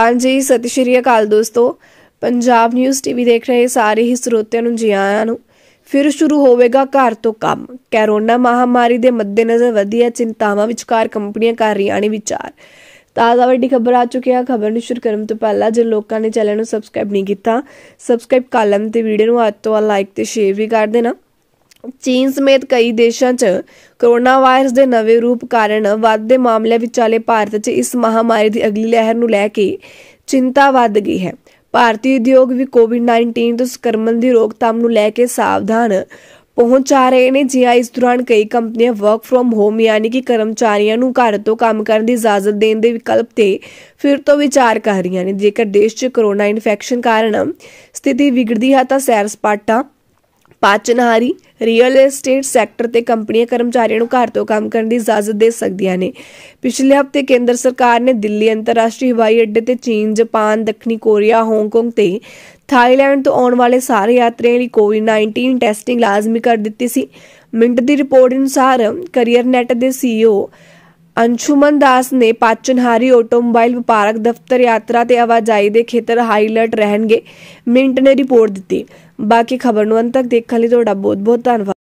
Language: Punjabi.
ਹਾਂਜੀ ਸਤਿ ਸ਼੍ਰੀ ਅਕਾਲ ਦੋਸਤੋ ਪੰਜਾਬ ਨਿਊਜ਼ ਟੀਵੀ ਦੇਖ ਰਹੇ ਸਾਰੇ ਹੀ ਸਰੋਤਿਆਂ ਨੂੰ ਜੀ ਆਇਆਂ ਨੂੰ ਫਿਰ ਸ਼ੁਰੂ ਹੋਵੇਗਾ ਘਰ ਤੋਂ ਕੰਮ ਕੋਰੋਨਾ ਮਹਾਮਾਰੀ ਦੇ ਮੱਦੇਨਜ਼ਰ ਵਧੀਆ ਚਿੰਤਾਵਾਂ ਵਿਚਕਾਰ ਕੰਪਨੀਆਂ ਕਰ ਰਹੀਆਂ ਨੇ ਵਿਚਾਰ ਤਾਜ਼ਾ ਵੱਡੀ ਖਬਰ ਆ ਚੁੱਕੀ ਹੈ ਖਬਰ ਨੂੰ ਸ਼ੁਰੂ ਕਰਨ ਤੋਂ ਪਹਿਲਾਂ ਜੇ ਲੋਕਾਂ ਨੇ ਚੈਨਲ ਨੂੰ ਸਬਸਕ੍ਰਾਈਬ ਨਹੀਂ ਕੀਤਾ ਸਬਸਕ੍ਰਾਈਬ ਕਰ ਲੈਣ ਤੇ ਵੀਡੀਓ ਨੂੰ ਅੱਜ ਤੋਂ ਲਾਈਕ ਤੇ ਸ਼ੇਅਰ ਵੀ ਕਰ ਦੇਣਾ ਚੀਨ ਸਮੇਤ ਕਈ ਦੇਸ਼ਾਂ 'ਚ ਕੋਰੋਨਾ ਵਾਇਰਸ ਦੇ ਨਵੇਂ ਰੂਪ ਕਾਰਨ ਵੱਧਦੇ ਮਾਮਲਿਆਂ ਵਿਚਾਲੇ ਭਾਰਤ 'ਚ ਇਸ ਮਹਾਮਾਰੀ ਦੀ ਅਗਲੀ ਲਹਿਰ ਨੂੰ ਲੈ ਕੇ ਚਿੰਤਾ ਵੱਧ ਗਈ ਹੈ ਭਾਰਤੀ ਉਦਯੋਗ ਵੀ ਕੋਵਿਡ-19 ਤੋਂ ਸੰਕਰਮਣ ਦੀ ਰੋਕਥਾਮ ਨੂੰ ਲੈ ਕੇ ਸਾਵਧਾਨ ਪਹੁੰਚ ਆ ਰਹੇ ਨੇ ਜਿਵੇਂ ਇਸ ਦੌਰਾਨ ਕਈ ਕੰਪਨੀਆਂ ਵਰਕ ਫਰਮ ਹੋਮ ਯਾਨੀ ਕਿ ਕਰਮਚਾਰੀਆਂ ਨੂੰ ਘਰ ਤੋਂ ਕੰਮ ਕਰਨ ਦੀ ਇਜਾਜ਼ਤ ਦੇਣ ਦੇ ਵਿਕਲਪ ਤੇ ਫਿਰ ਤੋਂ ਵਿਚਾਰ ਕਰ ਰਹੀਆਂ ਨੇ ਜੇਕਰ ਦੇਸ਼ 'ਚ ਕਰੋਨਾ ਇਨਫੈਕਸ਼ਨ ਕਾਰਨ ਸਥਿਤੀ ਵਿਗੜਦੀ ਹੈ ਤਾਂ ਸੈਰ ਸਪਾਟਾ ਪਾਚਨਹਾਰੀ ਰੀਅਲ ਏਸਟੇਟ ਸੈਕਟਰ ਤੇ ਕੰਪਨੀਆਂ ਕਰਮਚਾਰੀਆਂ ਨੂੰ ਘਰ ਤੋਂ ਕੰਮ ਕਰਨ ਦੀ ਇਜਾਜ਼ਤ ਦੇ ਸਕਦੀਆਂ ਨੇ ਪਿਛਲੇ ਹਫਤੇ ਕੇਂਦਰ ਸਰਕਾਰ ਨੇ ਦਿੱਲੀ ਅੰਤਰਰਾਸ਼ਟਰੀ ਹਵਾਈ ਅੱਡੇ ਤੇ ਚੀਨ, ਜਾਪਾਨ, ਦੱਖਣੀ ਕੋਰੀਆ, ਹਾਂਗਕਾਂਗ ਤੇ ਥਾਈਲੈਂਡ ਤੋਂ ਆਉਣ ਵਾਲੇ ਸਾਰੇ ਯਾਤਰੀਆਂ ਲਈ ਕੋਵਿਡ-19 ਟੈਸਟਿੰਗ ਲਾਜ਼ਮੀ ਕਰ ਦਿੱਤੀ ਸੀ ਮਿੰਟ ਦੀ ਰਿਪੋਰਟ ਅਨੁਸਾਰ ਕੈਰੀਅਰ ਨੈਟ ਦੇ ਸੀਈਓ ਅੰਸ਼ੁਮਨ ਦਾਸ ਨੇ ਪਾਚਨਹਾਰੀ ਆਟੋਮੋਬਾਈਲ ਵਪਾਰਕ ਦਫ਼ਤਰ ਯਾਤਰਾ ਤੇ ਆਵਾਜਾਈ ਦੇ ਖੇਤਰ ਹਾਈਲਾਈਟ ਰਹਿਣਗੇ ਮਿੰਟ ਨੇ ਰਿਪੋਰਟ ਦਿੱਤੀ ਬਾਕੀ ਖਬਰ ਨੂੰ ਅੰਤ ਤੱਕ ਦੇਖਣ ਲਈ ਤੁਹਾਡਾ ਬਹੁਤ ਬਹੁਤ ਧੰਨਵਾਦ